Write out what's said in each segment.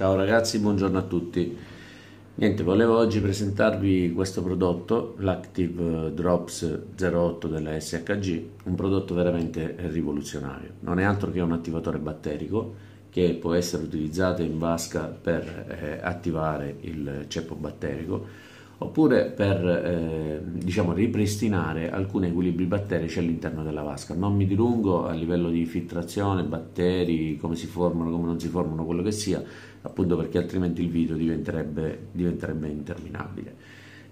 Ciao ragazzi, buongiorno a tutti. Niente, volevo oggi presentarvi questo prodotto, l'Active Drops 08 della SHG, un prodotto veramente rivoluzionario. Non è altro che un attivatore batterico che può essere utilizzato in vasca per eh, attivare il ceppo batterico oppure per eh, diciamo, ripristinare alcuni equilibri batterici all'interno della vasca. Non mi dilungo a livello di filtrazione, batteri, come si formano, come non si formano, quello che sia, appunto perché altrimenti il video diventerebbe, diventerebbe interminabile.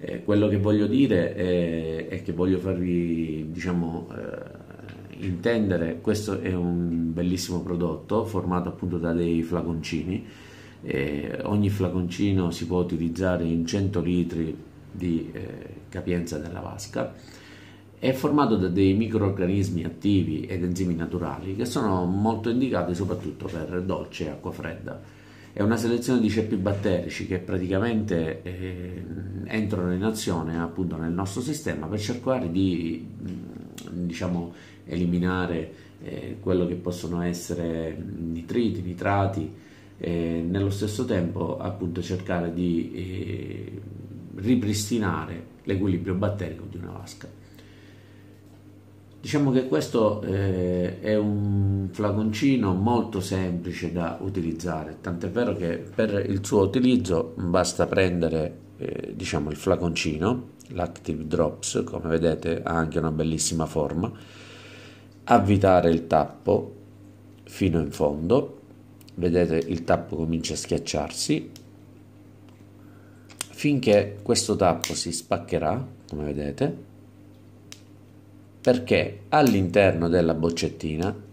Eh, quello che voglio dire è, è che voglio farvi diciamo, eh, intendere, questo è un bellissimo prodotto formato appunto da dei flaconcini, eh, ogni flaconcino si può utilizzare in 100 litri di eh, capienza della vasca, è formato da dei microorganismi attivi ed enzimi naturali che sono molto indicati soprattutto per dolce e acqua fredda. È una selezione di ceppi batterici che praticamente eh, entrano in azione appunto nel nostro sistema per cercare di mm, diciamo, eliminare eh, quello che possono essere nitriti, nitrati, eh, nello stesso tempo appunto cercare di eh, ripristinare l'equilibrio batterico di una vasca. Diciamo che questo eh, è un flaconcino molto semplice da utilizzare, tant'è vero che per il suo utilizzo basta prendere eh, diciamo il flaconcino, l'Active Drops, come vedete ha anche una bellissima forma, avvitare il tappo fino in fondo vedete il tappo comincia a schiacciarsi finché questo tappo si spaccherà come vedete perché all'interno della boccettina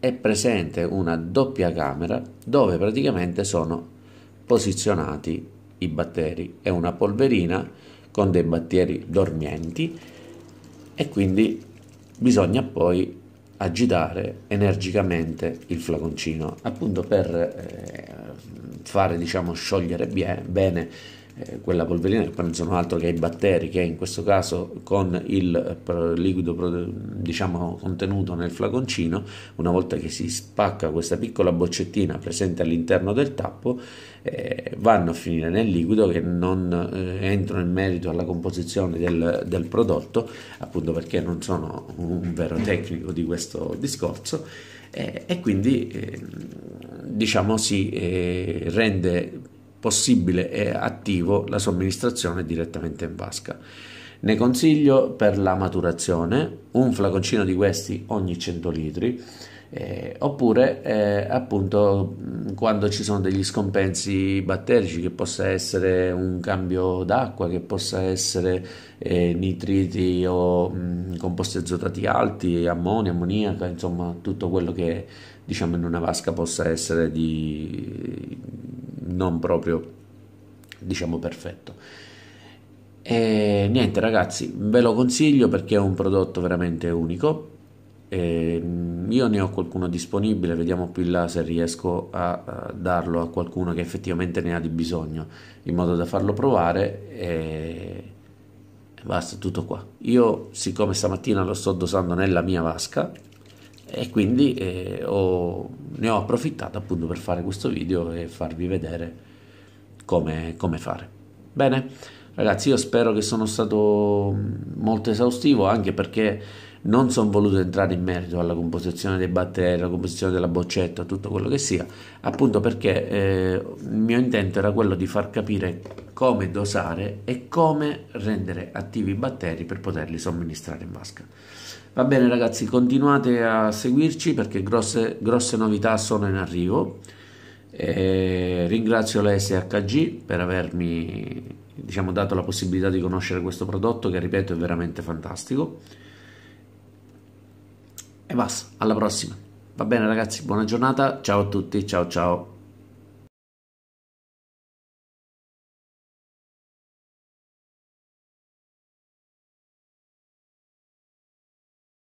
è presente una doppia camera dove praticamente sono posizionati i batteri è una polverina con dei batteri dormienti e quindi bisogna poi agitare energicamente il flaconcino appunto per eh, fare diciamo sciogliere bie- bene eh, quella polverina che poi non sono altro che i batteri che in questo caso con il eh, liquido diciamo contenuto nel flaconcino una volta che si spacca questa piccola boccettina presente all'interno del tappo eh, vanno a finire nel liquido che non eh, entrano in merito alla composizione del, del prodotto appunto perché non sono un vero tecnico di questo discorso eh, e quindi eh, diciamo si eh, rende possibile e attivo la somministrazione direttamente in vasca. Ne consiglio per la maturazione un flaconcino di questi ogni 100 litri, eh, oppure eh, appunto quando ci sono degli scompensi batterici, che possa essere un cambio d'acqua, che possa essere eh, nitriti o mh, composti azotati alti, ammonia, ammoniaca, insomma tutto quello che diciamo in una vasca possa essere di non proprio diciamo perfetto e niente ragazzi ve lo consiglio perché è un prodotto veramente unico e mm, io ne ho qualcuno disponibile vediamo più in là se riesco a, a darlo a qualcuno che effettivamente ne ha di bisogno in modo da farlo provare e basta tutto qua io siccome stamattina lo sto dosando nella mia vasca e quindi eh, ho, ne ho approfittato appunto per fare questo video e farvi vedere come, come fare. Bene, ragazzi io spero che sono stato mm, molto esaustivo anche perché non sono voluto entrare in merito alla composizione dei batteri, alla composizione della boccetta, tutto quello che sia, appunto perché eh, il mio intento era quello di far capire come dosare e come rendere attivi i batteri per poterli somministrare in vasca. Va bene ragazzi, continuate a seguirci perché grosse, grosse novità sono in arrivo. Eh, e ringrazio la SHG per avermi diciamo, dato la possibilità di conoscere questo prodotto che ripeto è veramente fantastico e basta, alla prossima. Va bene ragazzi, buona giornata, ciao a tutti, ciao ciao.